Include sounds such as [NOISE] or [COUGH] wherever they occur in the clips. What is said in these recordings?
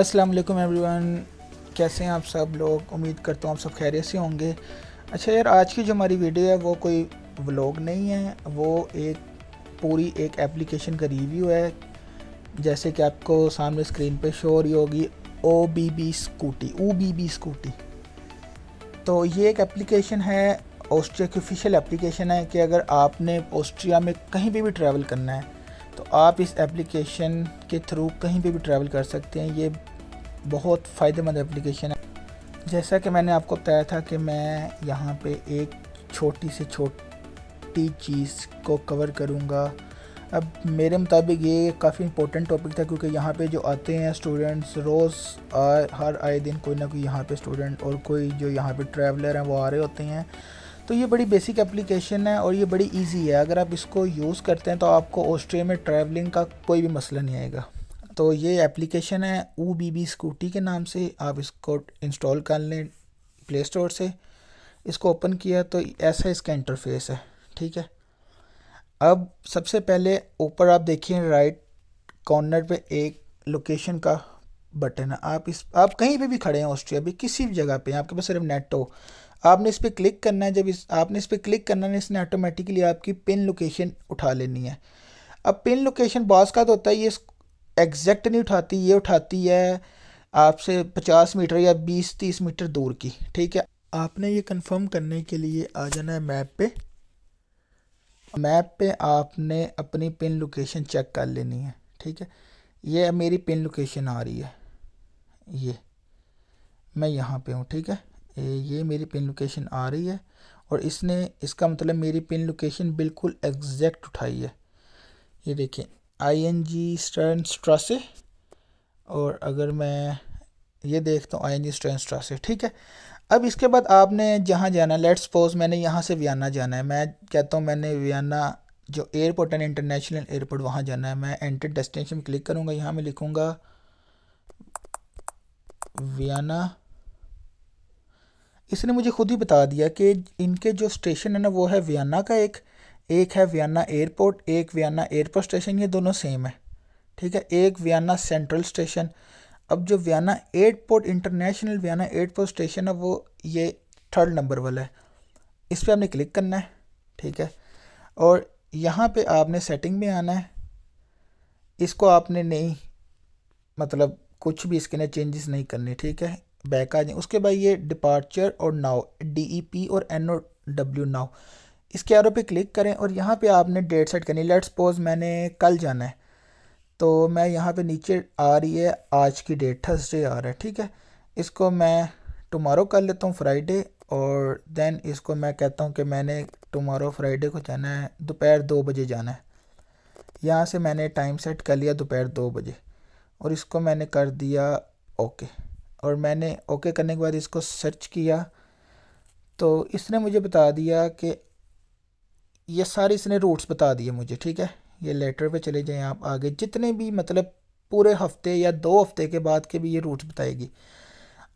अस्सलाम वालेकुम एवरीवन कैसे हैं आप सब लोग उम्मीद करता हूँ आप सब खैरियत से होंगे अच्छा यार आज की जो हमारी वीडियो है वो कोई व्लॉग नहीं है वो एक पूरी एक एप्लीकेशन का रिव्यू है जैसे कि आपको सामने स्क्रीन पे शो हो रही होगी O B B Scotty O B B Scotty तो ये एक एप्लीकेशन है ऑस्ट्रिया की ऑफिशियल एप्लीकेशन है कि अगर आपने ऑस्ट्रिया में कहीं भी भी ट्रैवल करना है तो आप इस एप्लीकेशन के थ्रू कहीं पे भी ट्रैवल कर सकते हैं ये बहुत फ़ायदेमंद एप्लीकेशन है जैसा कि मैंने आपको बताया था कि मैं यहाँ पे एक छोटी से छोटी चीज़ को कवर करूँगा अब मेरे मुताबिक ये काफ़ी इंपॉर्टेंट टॉपिक था क्योंकि यहाँ पे जो आते हैं स्टूडेंट्स रोज़ हर आए दिन कोई ना कोई यहाँ पे स्टूडेंट और कोई जो यहाँ पे ट्रैवलर हैं वो आ रहे होते हैं तो ये बड़ी बेसिक एप्लीकेशन है और ये बड़ी इजी है अगर आप इसको यूज़ करते हैं तो आपको ऑस्ट्रेलिया में ट्रैवलिंग का कोई भी मसला नहीं आएगा तो ये एप्लीकेशन है ओ बी बी स्कूटी के नाम से आप इसको इंस्टॉल कर लें प्ले स्टोर से इसको ओपन किया तो ऐसा इसका इंटरफेस है ठीक है अब सबसे पहले ऊपर आप देखिए राइट कॉर्नर पे एक लोकेशन का बटन है आप इस आप कहीं पे भी खड़े हैं ऑस्ट्रिया भी किसी भी जगह पे आपके पास सिर्फ नेट हो आपने इस पर क्लिक करना है जब इस आपने इस पर क्लिक करना है इसने ऑटोमेटिकली आपकी पिन लोकेशन उठा लेनी है अब पिन लोकेशन बॉस का तो होता है ये एग्जैक्ट नहीं उठाती ये उठाती है आपसे पचास मीटर या बीस तीस मीटर दूर की ठीक है आपने ये कंफर्म करने के लिए आ जाना है मैप पे मैप पे आपने अपनी पिन लोकेशन चेक कर लेनी है ठीक है ये मेरी पिन लोकेशन आ रही है ये मैं यहाँ पे हूँ ठीक है ये मेरी पिन लोकेशन आ रही है और इसने इसका मतलब मेरी पिन लोकेशन बिल्कुल एग्जैक्ट उठाई है ये देखिए आई एन जी स्ट्रा से और अगर मैं ये देखता हूँ आई एन जी स्ट्रा से ठीक है अब इसके बाद आपने जहाँ जाना है लेट सपोज मैंने यहाँ से वियना जाना है मैं कहता हूँ मैंने वियना जो एयरपोर्ट है इंटरनेशनल एयरपोर्ट वहाँ जाना है मैं एंटर डेस्टिनेशन क्लिक करूँगा यहाँ मैं लिखूँगा वियना इसने मुझे खुद ही बता दिया कि इनके जो स्टेशन है ना वो है वियना का एक एक है वियना एयरपोर्ट एक वियना एयरपोर्ट स्टेशन ये दोनों सेम है ठीक है एक वियना सेंट्रल स्टेशन अब जो Vienna airport international Vienna airport station है वो ये थर्ड नंबर वाला है इस पर आपने क्लिक करना है ठीक है और यहाँ पे आपने सेटिंग में आना है इसको आपने नहीं मतलब कुछ भी इसके अंदर चेंजेस नहीं करने ठीक है बैक आ जाए उसके बाद ये डिपार्चर और नाव डी ई पी और एन ओ डब्ल्यू नाव इसके एरो पे क्लिक करें और यहाँ पे आपने डेट सेट करनी लेट सपोज मैंने कल जाना है तो मैं यहाँ पे नीचे आ रही है आज की डेट थर्सडे आ रहा है ठीक है इसको मैं टमारो कर लेता हूँ फ्राइडे और देन इसको मैं कहता हूँ कि मैंने टमारो फ्राइडे को जाना है दोपहर दो बजे जाना है यहाँ से मैंने टाइम सेट कर लिया दोपहर दो बजे और इसको मैंने कर दिया ओके और मैंने ओके करने के बाद इसको सर्च किया तो इसने मुझे बता दिया कि ये सारे इसने रूट्स बता दिए मुझे ठीक है ये लेटर पे चले जाएं आप आगे जितने भी मतलब पूरे हफ्ते या दो हफ्ते के बाद के भी ये रूट्स बताएगी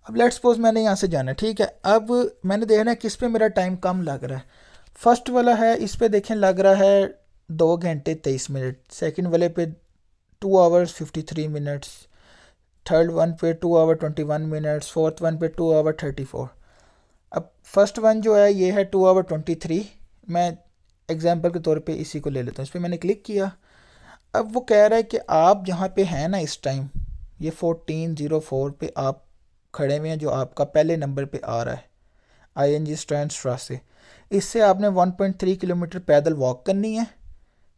अब लेट्स सपोज मैंने यहाँ से जाना है ठीक है अब मैंने देखना है किस पे मेरा टाइम कम लग रहा है फर्स्ट वाला है इस पर देखें लग रहा है दो घंटे तेईस मिनट सेकेंड वाले पे two hours fifty three minutes third one पे two hour twenty one minutes fourth one पे टू आवर थर्टी फोर अब फर्स्ट वन जो है ये है टू आवर ट्वेंटी थ्री मैं एग्ज़ाम्पल के तौर पे इसी को ले लेता हूँ इस पर मैंने क्लिक किया अब वो कह रहा है कि आप जहाँ पे हैं ना इस टाइम ये फोर्टीन ज़ीरो फोर पर आप खड़े हुए हैं जो आपका पहले नंबर पे आ रहा है आई एन जी स्टैंड से इससे आपने वन पॉइंट थ्री किलोमीटर पैदल वॉक करनी है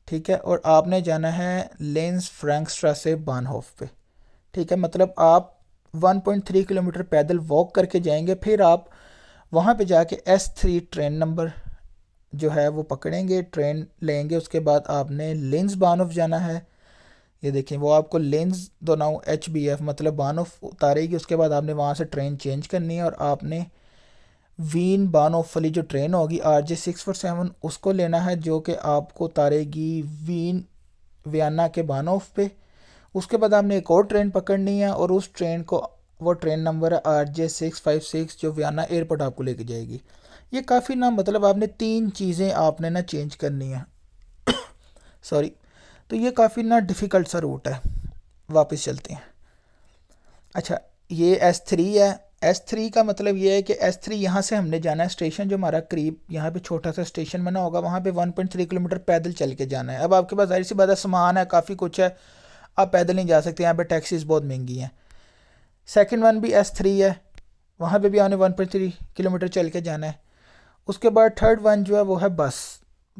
ठीक है और आपने जाना है लेंस स्ट्रा से होफ पे ठीक है मतलब आप 1.3 किलोमीटर पैदल वॉक करके जाएंगे फिर आप वहाँ पे जाके एस थ्री ट्रेन नंबर जो है वो पकड़ेंगे ट्रेन लेंगे उसके बाद आपने लेंस बानोफ जाना है ये देखें वो आपको लेंस दो नाउ एच बी एफ मतलब बानोफ उतारेगी उसके बाद आपने वहाँ से ट्रेन चेंज करनी है और आपने वीन बानोफ वाली जो ट्रेन होगी R J six four seven उसको लेना है जो कि आपको उतारेगी वीन वियना के बानोफ पे उसके बाद आपने एक और ट्रेन पकड़नी है और उस ट्रेन को वो ट्रेन नंबर है R J six five six जो वियना एयरपोर्ट आपको लेके जाएगी ये काफ़ी ना मतलब आपने तीन चीज़ें आपने ना चेंज करनी है सॉरी [COUGHS] तो ये काफ़ी ना डिफ़िकल्ट सा रूट है वापस चलते हैं अच्छा ये एस थ्री है एस थ्री का मतलब ये है कि एस थ्री यहाँ से हमने जाना है स्टेशन जो हमारा करीब यहाँ पे छोटा सा स्टेशन बना होगा वहाँ पे वन पॉइंट थ्री किलोमीटर पैदल चल के जाना है अब आपके पास जाहिर सी बात है सामान है काफ़ी कुछ है आप पैदल नहीं जा सकते यहाँ पे टैक्सीज बहुत महंगी हैं सेकेंड वन भी एस थ्री है वहाँ पर भी आपने वन पॉइंट थ्री किलोमीटर चल के जाना है उसके बाद थर्ड वन जो है वो है बस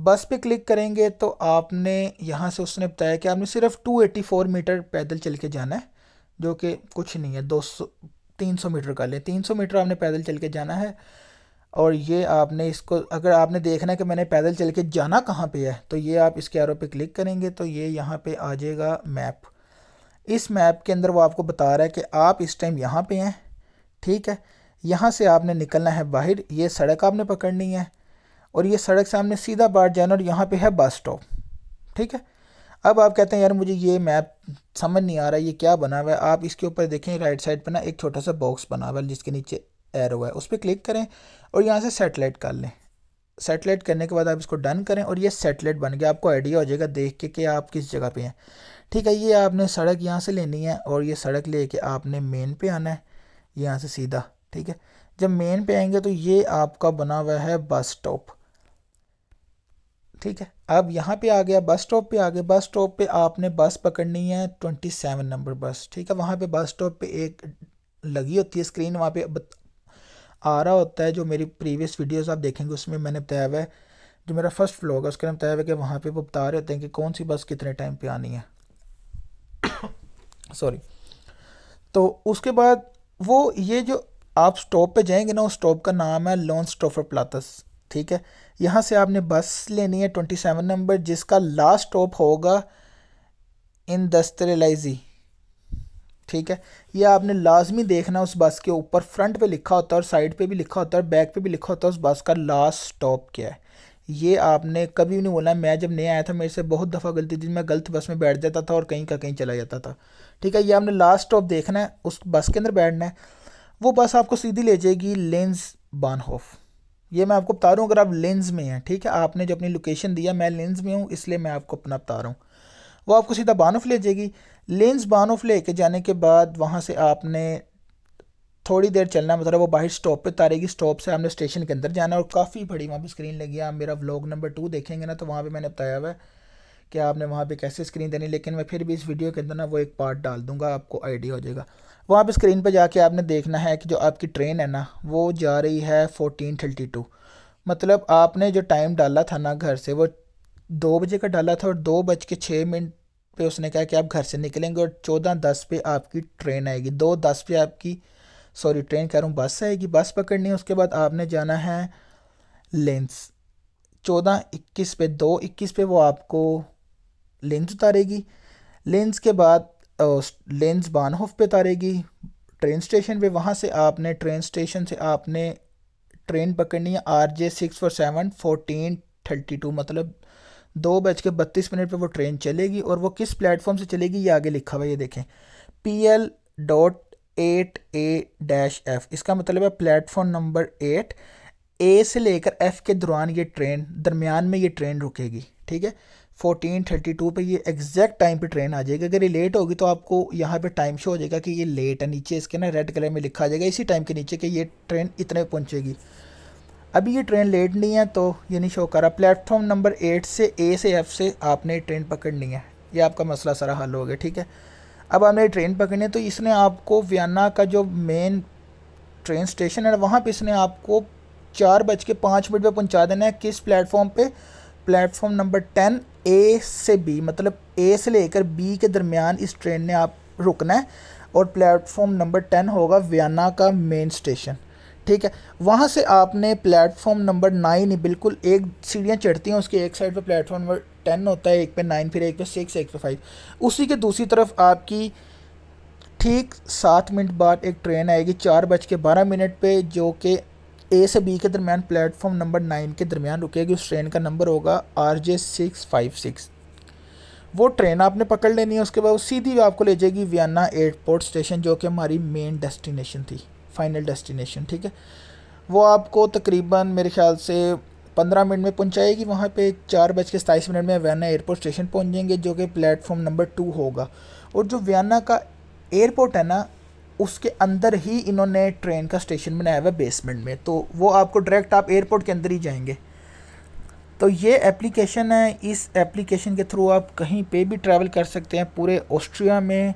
बस पे क्लिक करेंगे तो आपने यहाँ से उसने बताया कि आपने सिर्फ 284 मीटर पैदल चल के जाना है जो कि कुछ नहीं है दो सौ तीन सौ मीटर का ले तीन सौ मीटर आपने पैदल चल के जाना है और ये आपने इसको अगर आपने देखना है कि मैंने पैदल चल के जाना कहाँ पे है तो ये आप इसके एरो पे क्लिक करेंगे तो ये यहाँ पे आ जाएगा मैप इस मैप के अंदर वो आपको बता रहा है कि आप इस टाइम यहाँ पे हैं ठीक है यहाँ से आपने निकलना है बाहर ये सड़क आपने पकड़नी है और ये सड़क से आपने सीधा बाढ़ जाना और यहाँ पे है बस स्टॉप ठीक है अब आप कहते हैं यार मुझे ये मैप समझ नहीं आ रहा ये क्या बना हुआ है आप इसके ऊपर देखें राइट साइड पर ना एक छोटा सा बॉक्स बना हुआ है जिसके नीचे एरो है उस पर क्लिक करें और यहाँ से सेटेलाइट कर लें सेटेलाइट करने के बाद आप इसको डन करें और ये सेटेलाइट बन गया आपको आइडिया हो जाएगा देख के कि आप किस जगह पे हैं ठीक है ये आपने सड़क यहाँ से लेनी है और ये सड़क लेके आपने मेन पे आना है यहाँ से सीधा ठीक है जब मेन पे आएंगे तो ये आपका बना हुआ है बस स्टॉप ठीक है अब यहाँ पे आ गया बस स्टॉप पे आ गया बस स्टॉप पे आपने बस पकड़नी है ट्वेंटी सेवन नंबर बस ठीक है वहाँ पे बस स्टॉप पे एक लगी होती है स्क्रीन वहाँ पे आ रहा होता है जो मेरी प्रीवियस वीडियोस आप देखेंगे उसमें मैंने बताया हुआ है जो मेरा फर्स्ट व्लॉग है उसके लिए बताया हुआ है कि वहाँ पे वो बता रहे होते हैं कि कौन सी बस कितने टाइम पे आनी है सॉरी [COUGHS] तो उसके बाद वो ये जो आप स्टॉप पे जाएंगे ना उस स्टॉप का नाम है लॉन्स स्टॉफर प्लातस ठीक है यहाँ से आपने बस लेनी है ट्वेंटी सेवन नंबर जिसका लास्ट स्टॉप होगा इन दस्तरेलाइजी ठीक है ये आपने लाजमी देखना उस बस के ऊपर फ्रंट पे लिखा होता है और साइड पे भी लिखा होता है और बैक पे भी लिखा होता है उस बस का लास्ट स्टॉप क्या है ये आपने कभी भी नहीं बोला मैं जब नया आया था मेरे से बहुत दफ़ा गलती थी मैं गलत बस में बैठ जाता था और कहीं का कहीं चला जाता था ठीक है ये आपने लास्ट स्टॉप देखना है उस बस के अंदर बैठना है वो बस आपको सीधी ले जाएगी लेंस बानहोफ ये मैं आपको बता रहा हूँ अगर आप लेंस में हैं ठीक है आपने जो अपनी लोकेशन दिया मैं लेंस में हूँ इसलिए मैं आपको अपना बता रहा हूँ वो आपको सीधा ऑफ ले जाएगी लेंस बानोफ ले के जाने के बाद वहाँ से आपने थोड़ी देर चलना मतलब वो बाहर स्टॉप पे उतारेगी स्टॉप से आपने स्टेशन के अंदर जाना और काफ़ी बड़ी वहाँ पे स्क्रीन लगी आप मेरा व्लॉग नंबर टू देखेंगे ना तो वहाँ पे मैंने बताया हुआ है कि आपने वहाँ पे कैसे स्क्रीन देनी लेकिन मैं फिर भी इस वीडियो के अंदर ना वो एक पार्ट डाल दूंगा आपको आइडिया हो जाएगा वो आप स्क्रीन पर जाके आपने देखना है कि जो आपकी ट्रेन है ना वो जा रही है फोर्टीन थर्टी टू मतलब आपने जो टाइम डाला था ना घर से वो दो बजे का डाला था और दो बज के छः मिनट पे उसने कहा कि आप घर से निकलेंगे और चौदह दस पे आपकी ट्रेन आएगी दो दस पे आपकी सॉरी ट्रेन कह रहा हूँ बस आएगी बस पकड़नी है उसके बाद आपने जाना है लेंस चौदह इक्कीस पे दो इक्कीस पे वो आपको लेंस उतारेगी लेंस के बाद लेंस बानहोफ पे उतारेगी ट्रेन स्टेशन पे वहाँ से आपने ट्रेन स्टेशन से आपने ट्रेन पकड़नी है R J six four seven fourteen thirty two मतलब दो बज के बत्तीस मिनट पर वो ट्रेन चलेगी और वो किस प्लेटफॉर्म से चलेगी ये आगे लिखा हुआ ये देखें P L dot eight A dash F इसका मतलब है प्लेटफॉर्म नंबर एट ए से लेकर एफ़ के दौरान ये ट्रेन दरमियान में ये ट्रेन रुकेगी ठीक है फोर्टीन थर्टी टू पर ये एग्जैक्ट टाइम पे ट्रेन आ जाएगी अगर ये लेट होगी तो आपको यहाँ पे टाइम शो हो जाएगा कि ये लेट है नीचे इसके ना रेड कलर में लिखा आ जाएगा इसी टाइम के नीचे कि ये ट्रेन इतने पहुँचेगी अभी ये ट्रेन लेट नहीं है तो ये नहीं शो कर रहा प्लेटफॉर्म नंबर एट से ए से एफ से आपने ट्रेन पकड़नी है ये आपका मसला सारा हल हो गया ठीक है अब आपने ट्रेन पकड़नी है तो इसने आपको वियना का जो मेन ट्रेन स्टेशन है वहाँ पर इसने आपको चार बज के पाँच मिनट पर पहुँचा देना है किस प्लेटफॉर्म पर प्लेटफॉर्म नंबर टेन ए से बी मतलब ए से लेकर बी के दरमियान इस ट्रेन ने आप रुकना है और प्लेटफॉर्म नंबर टेन होगा वियना का मेन स्टेशन ठीक है वहाँ से आपने प्लेटफॉर्म नंबर नाइन बिल्कुल एक सीढ़ियाँ चढ़ती हैं उसके एक साइड पर प्लेटफॉर्म नंबर टेन होता है एक पे नाइन फिर एक पे सिक्स एक पे फाइव उसी के दूसरी तरफ आपकी ठीक सात मिनट बाद एक ट्रेन आएगी चार बज के बारह मिनट पर जो कि ए से बी के दरमियान प्लेटफॉर्म नंबर नाइन के दरमियान रुकेगी उस ट्रेन का नंबर होगा R J six five six वो ट्रेन आपने पकड़ लेनी है उसके बाद वो सीधी आपको ले जाएगी वियना एयरपोर्ट स्टेशन जो कि हमारी मेन डेस्टिनेशन थी फाइनल डेस्टिनेशन ठीक है वो आपको तकरीबन मेरे ख्याल से पंद्रह मिनट में पहुँचाएगी वहाँ पर चार बज के सताईस मिनट में वियना एयरपोर्ट स्टेशन पहुँच जाएंगे जो कि प्लेटफॉर्म नंबर टू होगा और जो वियना का एयरपोर्ट है ना उसके अंदर ही इन्होंने ट्रेन का स्टेशन बनाया हुआ बेसमेंट में तो वो आपको डायरेक्ट आप एयरपोर्ट के अंदर ही जाएंगे तो ये एप्लीकेशन है इस एप्लीकेशन के थ्रू आप कहीं पे भी ट्रैवल कर सकते हैं पूरे ऑस्ट्रिया में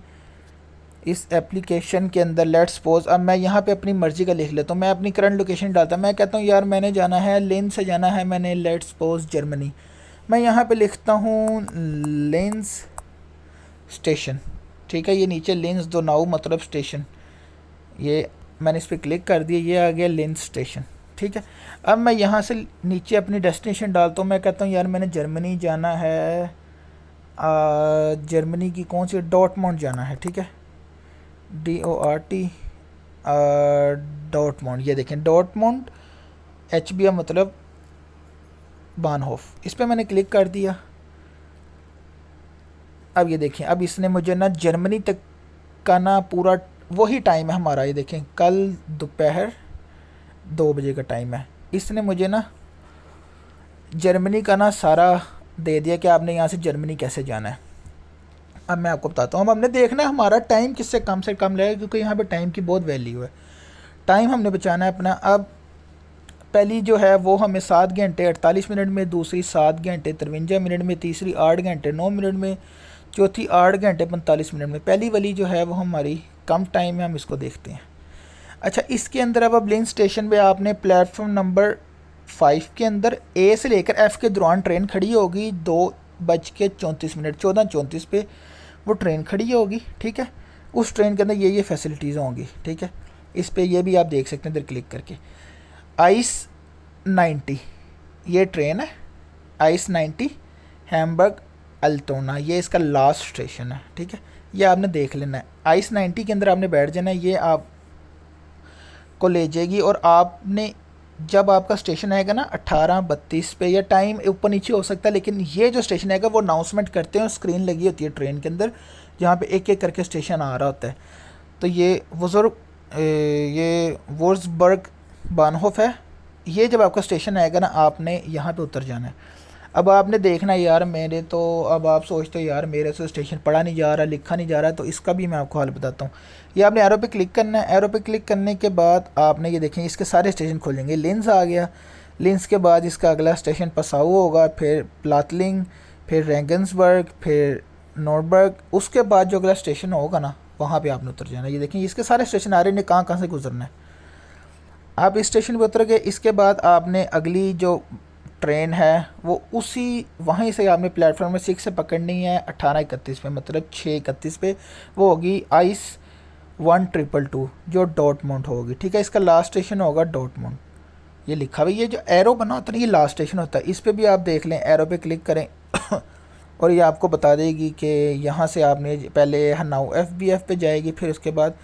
इस एप्लीकेशन के अंदर लेट्स सपोज अब मैं यहाँ पे अपनी मर्ज़ी का लिख लेता हूँ मैं अपनी करंट लोकेशन डालता मैं कहता हूँ यार मैंने जाना है लेन से जाना है मैंने लेट्स सपोज जर्मनी मैं यहाँ पर लिखता हूँ लेंस स्टेशन ठीक है ये नीचे लेंस दो नाउ मतलब स्टेशन ये मैंने इस पर क्लिक कर दिया ये आ गया लेंस स्टेशन ठीक है अब मैं यहाँ से नीचे अपनी डेस्टिनेशन डालता हूँ मैं कहता हूँ यार मैंने जर्मनी जाना है जर्मनी की कौन सी माउंट जाना है ठीक है D O R T mount ये देखें माउंट एच बी मतलब बानहोफ इस पर मैंने क्लिक कर दिया अब ये देखें अब इसने मुझे ना जर्मनी तक का ना पूरा वही टाइम है हमारा ये देखें कल दोपहर दो बजे का टाइम है इसने मुझे ना जर्मनी का ना सारा दे दिया कि आपने यहाँ से जर्मनी कैसे जाना है अब मैं आपको बताता हूँ अब हमने देखना है हमारा टाइम किससे कम से कम लगेगा क्योंकि यहाँ पे टाइम की बहुत वैल्यू है टाइम हमने बचाना है अपना अब पहली जो है वो हमें सात घंटे अड़तालीस मिनट में दूसरी सात घंटे तिरवंजा मिनट में तीसरी आठ घंटे नौ मिनट में चौथी आठ घंटे पैंतालीस मिनट में पहली वाली जो है वो हमारी कम टाइम में हम इसको देखते हैं अच्छा इसके अंदर अब अब लिंक स्टेशन पे आपने प्लेटफॉर्म नंबर फाइव के अंदर ए से लेकर एफ़ के दौरान ट्रेन खड़ी होगी दो बज के चौंतीस मिनट चौदह चौंतीस पे वो ट्रेन खड़ी होगी ठीक है उस ट्रेन के अंदर ये ये फैसिलिटीज़ होंगी ठीक है इस पर यह भी आप देख सकते हैं इधर क्लिक करके आइस नाइन्टी ये ट्रेन है आइस नाइन्टी हैमबर्ग अल्तोना ये इसका लास्ट स्टेशन है ठीक है ये आपने देख लेना है आइस नाइन्टी के अंदर आपने बैठ जाना है ये आप को ले जाएगी और आपने जब आपका स्टेशन आएगा ना अट्ठारह बत्तीस पे या टाइम ऊपर नीचे हो सकता है लेकिन ये जो स्टेशन आएगा वो अनाउंसमेंट करते हैं स्क्रीन लगी होती है ट्रेन के अंदर जहाँ पे एक एक करके स्टेशन आ रहा होता है तो ये वजुर्ग ये वर्सबर्ग बानहोफ है ये जब आपका स्टेशन आएगा ना आपने यहाँ पे उतर जाना है अब आपने देखना यार मेरे तो अब आप सोचते हो यार मेरे से स्टेशन पढ़ा नहीं जा रहा लिखा नहीं जा रहा तो इसका भी मैं आपको हाल बताता हूँ ये आपने एरो पे क्लिक करना है एरो पे क्लिक करने के बाद आपने ये देखें इसके सारे स्टेशन खोल जाएंगे लेंस आ गया लेंस के बाद इसका अगला स्टेशन पसाऊ होगा फिर प्लातलिंग फिर रेंगन्सबर्ग फिर नोटबर्ग उसके बाद जो अगला स्टेशन होगा ना वहाँ पर आपने उतर जाना ये देखें इसके सारे स्टेशन आ रहे हैं कहाँ कहाँ से गुजरना है आप इस स्टेशन पर उतर गए इसके बाद आपने अगली जो ट्रेन है वो उसी वहीं से आपने प्लेटफॉर्म में सिक्स से पकड़नी है अट्ठारह इकतीस पे मतलब छः इकतीस पे वो होगी आइस वन ट्रिपल टू जो डॉटमोंट होगी ठीक है इसका लास्ट स्टेशन होगा डॉटमोंट ये लिखा हुआ ये जो एरो बना होता है ना ये लास्ट स्टेशन होता है इस पर भी आप देख लें एरो पे क्लिक करें [COUGHS] और ये आपको बता देगी कि यहाँ से आपने पहले हनाउ एफ बी एफ पे जाएगी फिर उसके बाद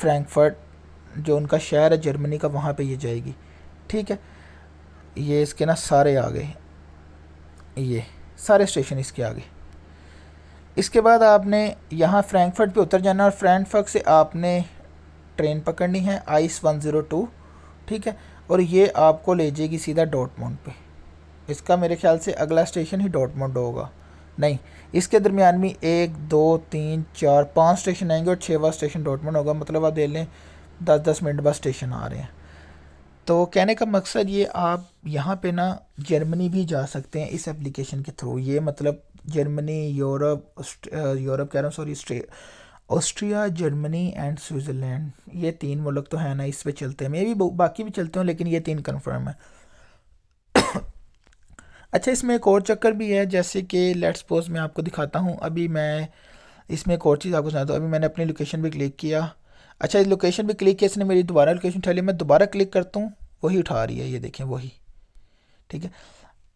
फ्रैंकफर्ट जो उनका शहर है जर्मनी का वहाँ पे ये जाएगी ठीक है ये इसके ना सारे आ गए ये सारे स्टेशन इसके आ गए इसके बाद आपने यहाँ फ्रैंकफर्ट पे उतर जाना और फ्रैंकफर्ट से आपने ट्रेन पकड़नी है आइस वन ज़ीरो टू ठीक है और ये आपको ले जाएगी सीधा डॉटमोंड पे इसका मेरे ख्याल से अगला स्टेशन ही डॉटमोंड होगा नहीं इसके दरमियान में एक दो तीन चार पाँच स्टेशन आएंगे और छः वाला स्टेशन डॉटमोंड होगा मतलब आप दे लें दस दस मिनट बाद स्टेशन आ रहे हैं तो कहने का मकसद ये आप यहाँ पे ना जर्मनी भी जा सकते हैं इस एप्लीकेशन के थ्रू ये मतलब जर्मनी यूरोप यूरोप कह रहा हूँ sorry Austria Germany and Switzerland ये तीन मुल्क तो है ना इस पे चलते हैं मे भी बाकी भी चलते हूँ लेकिन ये तीन कन्फर्म है [COUGHS] अच्छा इसमें एक और चक्कर भी है जैसे कि लेट्स पोज मैं आपको दिखाता हूँ अभी मैं इसमें एक और चीज़ आपको सुनाता हूँ अभी मैंने अपनी लोकेशन भी क्लिक किया अच्छा इस लोकेशन भी क्लिक किया इसने मेरी दोबारा लोकेशन उठा ली मैं दोबारा क्लिक करता हूँ वही उठा रही है ये देखें वही ठीक है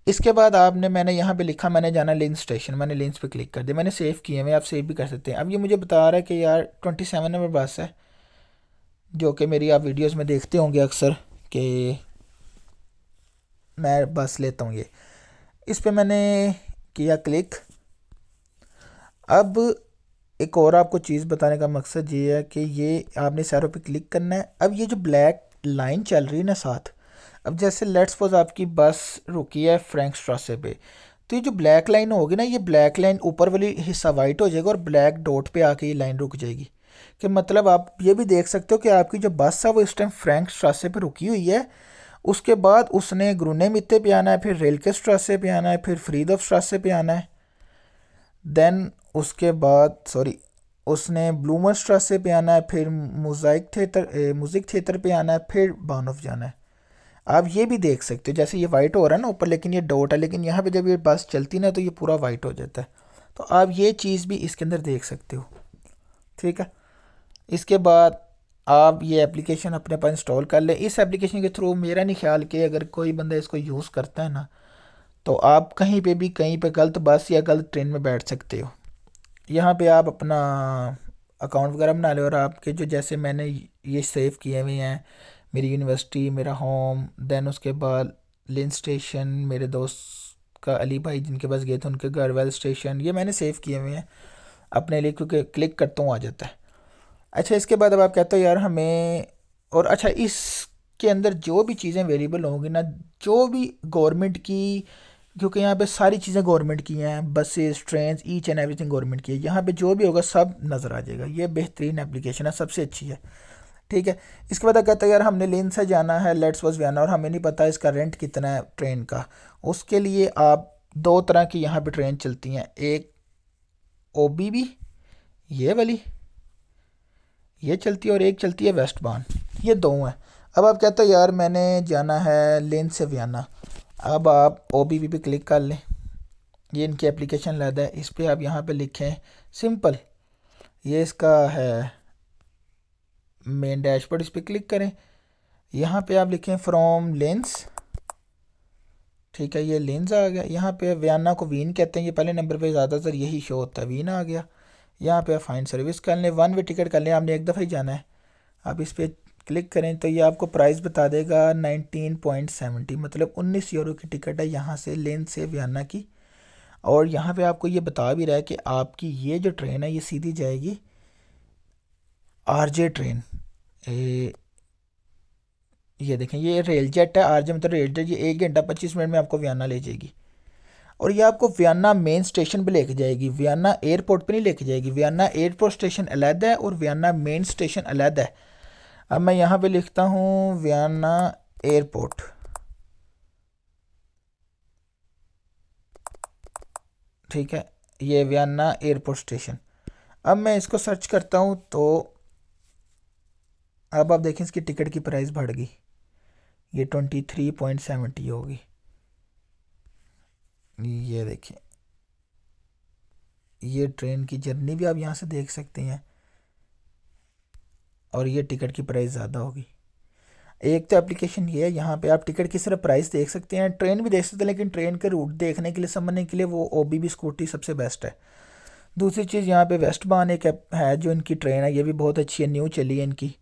इसके बाद आपने मैंने यहाँ पे लिखा मैंने जाना लेंस स्टेशन मैंने लेंस पे क्लिक कर दिया मैंने सेव किए हुए आप सेव भी कर सकते हैं अब ये मुझे बता रहा है कि यार ट्वेंटी सेवन नंबर बस है जो कि मेरी आप वीडियोस में देखते होंगे अक्सर कि मैं बस लेता हूँ ये इस पर मैंने किया क्लिक अब एक और आपको चीज़ बताने का मकसद ये है कि ये आपने सैरों पर क्लिक करना है अब ये जो ब्लैक लाइन चल रही है ना साथ अब जैसे लेट्स सपोज आपकी बस रुकी है फ्रेंक स्ट्रासे पे तो ये जो ब्लैक लाइन होगी ना ये ब्लैक लाइन ऊपर वाली हिस्सा वाइट हो जाएगा और ब्लैक डॉट पे आके ये लाइन रुक जाएगी कि मतलब आप ये भी देख सकते हो कि आपकी जो बस है वो इस टाइम फ्रेंक स्ट्रासे पे रुकी हुई है उसके बाद उसने ग्रुने मित्ते पे आना है फिर रेल के स्ट्रासे पे आना है फिर फरीद ऑफ स्ट्रासे पे आना है देन उसके बाद सॉरी उसने ब्लूमर से पे आना है फिर मोजाइक थिएटर म्यूज़िक थिएटर पे आना है फिर ऑफ जाना है आप ये भी देख सकते हो जैसे ये वाइट हो रहा है ना ऊपर लेकिन ये डॉट है लेकिन यहाँ पे जब ये बस चलती ना तो ये पूरा वाइट हो जाता है तो आप ये चीज़ भी इसके अंदर देख सकते हो ठीक है इसके बाद आप ये एप्लीकेशन अपने पास इंस्टॉल कर लें इस एप्लीकेशन के थ्रू मेरा नहीं ख्याल कि अगर कोई बंदा इसको यूज़ करता है ना तो आप कहीं पर भी कहीं पर गलत बस या गलत ट्रेन में बैठ सकते हो यहाँ पे आप अपना अकाउंट वगैरह बना लें और आपके जो जैसे मैंने ये सेव किए हुए हैं मेरी यूनिवर्सिटी मेरा होम देन उसके बाद लिन स्टेशन मेरे दोस्त का अली भाई जिनके पास गए थे उनके घर वेल स्टेशन ये मैंने सेव किए हुए हैं अपने लिए क्योंकि क्लिक करता हूँ आ जाता है अच्छा इसके बाद अब आप कहते हो यार हमें और अच्छा इसके अंदर जो भी चीज़ें अवेलेबल होंगी ना जो भी गवर्नमेंट की क्योंकि यहाँ पे सारी चीज़ें गवर्नमेंट की हैं buses train each and everything government की है यहाँ पे जो भी होगा सब नज़र आ जाएगा ये बेहतरीन एप्लीकेशन है सबसे अच्छी है ठीक है इसके बाद कहते हैं यार हमने लेन से जाना है लेट्स वॉज वाना और हमें नहीं पता इसका रेंट कितना है ट्रेन का उसके लिए आप दो तरह की यहाँ पर ट्रेन चलती हैं एक ओ बी बी ये वाली ये चलती है और एक चलती है वेस्ट बान ये दो हैं अब आप कहते हैं यार मैंने जाना है लेन से वाना अब आप ओ बी पे क्लिक कर लें ये इनकी एप्लीकेशन लदा है इस पर आप यहाँ पे लिखें सिंपल ये इसका है मेन डैशबोर्ड इस पर क्लिक करें यहाँ पे आप लिखें फ्रॉम लेंस ठीक है ये लेंस आ गया यहाँ पे वियाना को वीन कहते हैं ये पहले नंबर पे ज़्यादातर यही शो होता है वीन आ गया यहाँ पे आप फाइन सर्विस कर लें वन वे टिकट कर लें आपने एक दफ़ा ही जाना है आप इस पर क्लिक करें तो ये आपको प्राइस बता देगा नाइनटीन पॉइंट सेवेंटी मतलब उन्नीस यूरो की टिकट है यहाँ से लेन से वियना की और यहाँ पे आपको ये बता भी रहा है कि आपकी ये जो ट्रेन है ये सीधी जाएगी आरजे ट्रेन ए, ये देखें ये रेल जेट है आरजे मतलब रेल जेट ये एक घंटा पच्चीस मिनट में आपको वियना ले जाएगी और ये आपको वियना मेन स्टेशन पे लेके जाएगी वियना एयरपोर्ट पे नहीं लेके जाएगी वियना एयरपोर्ट स्टेशन अलहदा है और वियना मेन स्टेशन अलहदा है अब मैं यहाँ पे लिखता हूँ वियना एयरपोर्ट ठीक है ये वियना एयरपोर्ट स्टेशन अब मैं इसको सर्च करता हूँ तो अब आप देखें इसकी टिकट की प्राइस बढ़ गई ये ट्वेंटी थ्री पॉइंट सेवेंटी होगी ये देखिए ये ट्रेन की जर्नी भी आप यहाँ से देख सकते हैं और ये टिकट की प्राइस ज़्यादा होगी एक तो एप्लीकेशन ये है यहाँ पे आप टिकट की सिर्फ प्राइस देख सकते हैं ट्रेन भी देख सकते हैं लेकिन ट्रेन के रूट देखने के लिए समझने के लिए वो ओ बी बी स्कूटी सबसे बेस्ट है दूसरी चीज़ यहाँ पे वेस्ट बान एक है जो इनकी ट्रेन है ये भी बहुत अच्छी है न्यू चली है इनकी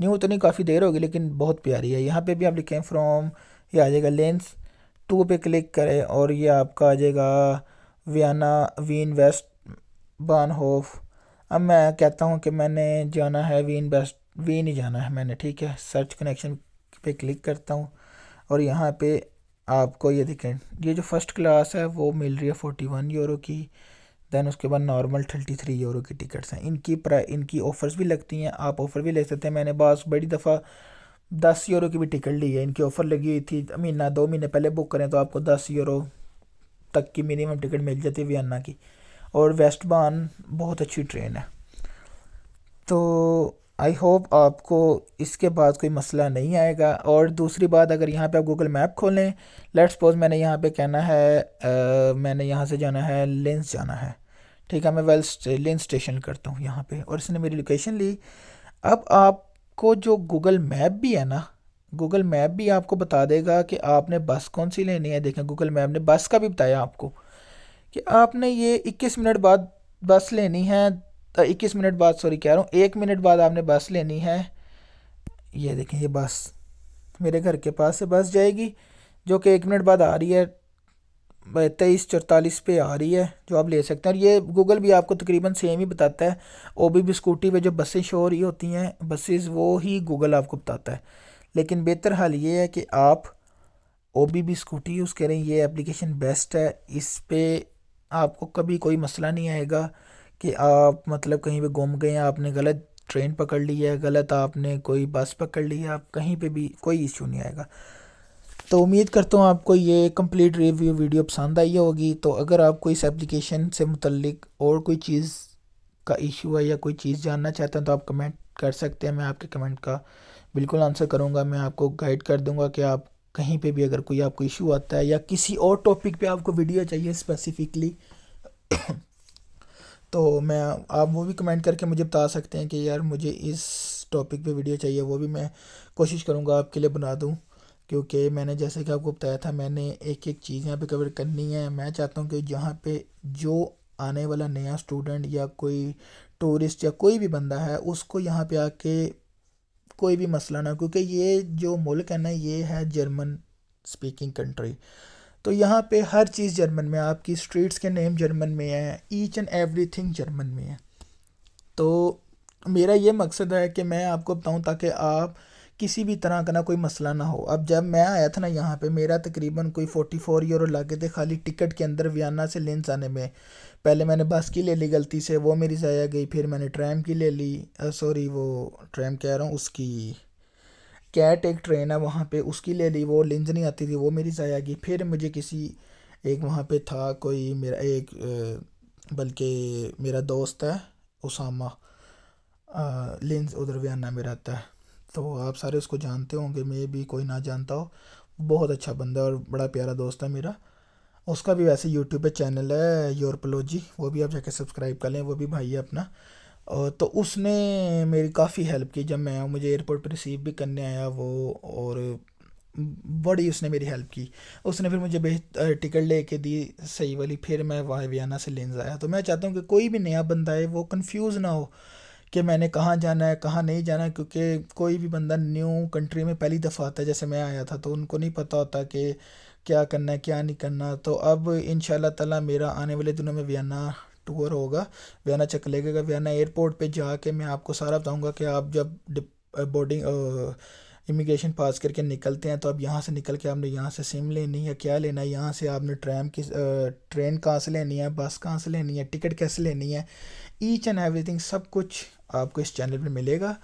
न्यू तो नहीं काफ़ी देर होगी लेकिन बहुत प्यारी है यहाँ पर भी आप लिखें फ्रॉम ये आ जाएगा लेंस टू पर क्लिक करें और ये आपका आ जाएगा वियाना वीन वेस्ट होफ अब मैं कहता हूँ कि मैंने जाना है वीन बेस्ट वीन ही जाना है मैंने ठीक है सर्च कनेक्शन पे क्लिक करता हूँ और यहाँ पे आपको ये दिखें ये जो फर्स्ट क्लास है वो मिल रही है फोर्टी वन यूरो की दैन उसके बाद नॉर्मल थर्टी थ्री यूरो की टिकट्स हैं इनकी प्रा इनकी ऑफ़र्स भी लगती हैं आप ऑफ़र भी ले सकते हैं मैंने बस बड़ी दफ़ा दस यूरो की भी टिकट ली है इनकी ऑफ़र लगी हुई थी महीना दो महीने पहले बुक करें तो आपको दस यूरो तक की मिनिमम टिकट मिल जाती है वियना की और वेस्ट बान बहुत अच्छी ट्रेन है तो आई होप आपको इसके बाद कोई मसला नहीं आएगा और दूसरी बात अगर यहाँ पे आप गूगल मैप खोलें लेट्स सपोज मैंने यहाँ पे कहना है आ, मैंने यहाँ से जाना है लेंस जाना है ठीक है मैं वेल लेंस स्टेशन करता हूँ यहाँ पे और इसने मेरी लोकेशन ली अब आपको जो गूगल मैप भी है ना गूगल मैप भी आपको बता देगा कि आपने बस कौन सी लेनी है देखें गूगल मैप ने बस का भी बताया आपको कि आपने ये 21 मिनट बाद बस लेनी है इक्कीस मिनट बाद सॉरी कह रहा हूँ एक मिनट बाद आपने बस लेनी है ये देखें ये बस मेरे घर के पास से बस जाएगी जो कि एक मिनट बाद आ रही है तेईस चौतालीस पे आ रही है जो आप ले सकते हैं और ये गूगल भी आपको तकरीबन सेम ही बताता है ओ बी स्कूटी पर जो बसें शो हो रही होती हैं बसेस वो ही गूगल आपको बताता है लेकिन बेहतर हाल ये है कि आप ओ बी स्कूटी यूज़ करें ये एप्लीकेशन बेस्ट है इस पर आपको कभी कोई मसला नहीं आएगा कि आप मतलब कहीं पे घूम गए आपने गलत ट्रेन पकड़ ली है गलत आपने कोई बस पकड़ ली है आप कहीं पे भी कोई इशू नहीं आएगा तो उम्मीद करता हूँ आपको ये कंप्लीट रिव्यू वीडियो पसंद आई होगी तो अगर आपको इस एप्लीकेशन से मुतलक और कोई चीज़ का इशू है या कोई चीज़ जानना चाहते हैं तो आप कमेंट कर सकते हैं मैं आपके कमेंट का बिल्कुल आंसर करूँगा मैं आपको गाइड कर दूँगा कि आप कहीं पे भी अगर कोई आपको इशू आता है या किसी और टॉपिक पे आपको वीडियो चाहिए स्पेसिफिकली [COUGHS] तो मैं आप वो भी कमेंट करके मुझे बता सकते हैं कि यार मुझे इस टॉपिक पे वीडियो चाहिए वो भी मैं कोशिश करूँगा आपके लिए बना दूँ क्योंकि मैंने जैसे कि आपको बताया था मैंने एक एक चीज़ यहाँ पर कवर करनी है मैं चाहता हूँ कि यहाँ पर जो आने वाला नया स्टूडेंट या कोई टूरिस्ट या कोई भी बंदा है उसको यहाँ पे आके कोई भी मसला ना क्योंकि ये जो मुल्क है ना ये है जर्मन स्पीकिंग कंट्री तो यहाँ पे हर चीज़ जर्मन में आपकी स्ट्रीट्स के नेम जर्मन में है ईच एंड एवरीथिंग जर्मन में है तो मेरा ये मकसद है कि मैं आपको बताऊँ ताकि आप किसी भी तरह का ना कोई मसला ना हो अब जब मैं आया था ना यहाँ पे मेरा तकरीबन कोई फोर्टी फोर यूरो लगे थे खाली टिकट के अंदर वियना से लेंस आने में पहले मैंने बस की ले ली गलती से वो मेरी ज़ाया गई फिर मैंने ट्रैम की ले ली सॉरी वो ट्रैम कह रहा हूँ उसकी कैट एक ट्रेन है वहाँ पे उसकी ले ली वो लिंज नहीं आती थी वो मेरी ज़ाया गई फिर मुझे किसी एक वहाँ पे था कोई मेरा एक बल्कि मेरा दोस्त है उसामा लिंज उधर वियाना में रहता है तो आप सारे उसको जानते होंगे मैं भी कोई ना जानता हो बहुत अच्छा बंदा और बड़ा प्यारा दोस्त है मेरा उसका भी वैसे यूट्यूब पे चैनल है योरपोलॉजी वो भी आप जाके सब्सक्राइब कर लें वो भी भाई है अपना और तो उसने मेरी काफ़ी हेल्प की जब मैं मुझे एयरपोर्ट पर रिसीव भी करने आया वो और बड़ी उसने मेरी हेल्प की उसने फिर मुझे बेहतर टिकट ले कर दी सही वाली फिर मैं वाहवियाना से लेंस आया तो मैं चाहता हूँ कि कोई भी नया बंदा है वो कंफ्यूज ना हो कि मैंने कहाँ जाना है कहाँ नहीं जाना है क्योंकि कोई भी बंदा न्यू कंट्री में पहली दफ़ा आता है जैसे मैं आया था तो उनको नहीं पता होता कि क्या करना है क्या नहीं करना तो अब इन ताला मेरा आने वाले दिनों में वियना टूर होगा वियना चक लेगा वियना एयरपोर्ट पे जाके मैं आपको सारा बताऊंगा कि आप जब बोर्डिंग इमिग्रेशन पास करके निकलते हैं तो अब यहाँ से निकल के आपने यहाँ से सिम लेनी है क्या लेना है यहाँ से आपने ट्रैम की ट्रेन कहाँ से लेनी है बस कहाँ से लेनी है टिकट कैसे लेनी है ईच एंड एवरीथिंग सब कुछ आपको इस चैनल पर मिलेगा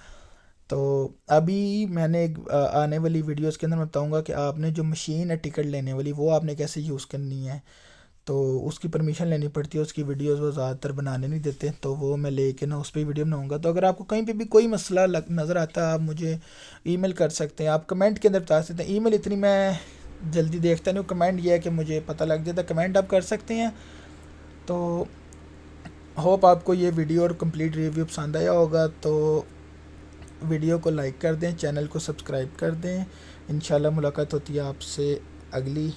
तो अभी मैंने एक आने वाली वीडियोस के अंदर मैं बताऊंगा कि आपने जो मशीन है टिकट लेने वाली वो आपने कैसे यूज़ करनी है तो उसकी परमिशन लेनी पड़ती है उसकी वीडियोस वो ज़्यादातर बनाने नहीं देते तो वो मैं लेके ना उस पर वीडियो बनाऊंगा तो अगर आपको कहीं पे भी कोई मसला लग नज़र आता है आप मुझे ईमेल कर सकते हैं आप कमेंट के अंदर बता सकते हैं ईमेल इतनी मैं जल्दी देखता नहीं हूँ कमेंट यह है कि मुझे पता लग जाता तो कमेंट आप कर सकते हैं तो होप आपको ये वीडियो और कंप्लीट रिव्यू पसंद आया होगा तो वीडियो को लाइक कर दें चैनल को सब्सक्राइब कर दें इन मुलाकात होती है आपसे अगली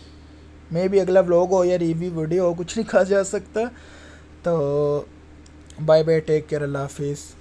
मे भी अगला व्लॉग हो या रिव्यू वीडियो हो कुछ नहीं कहा जा सकता तो बाय बाय टेक केयर अल्लाह हाफिज़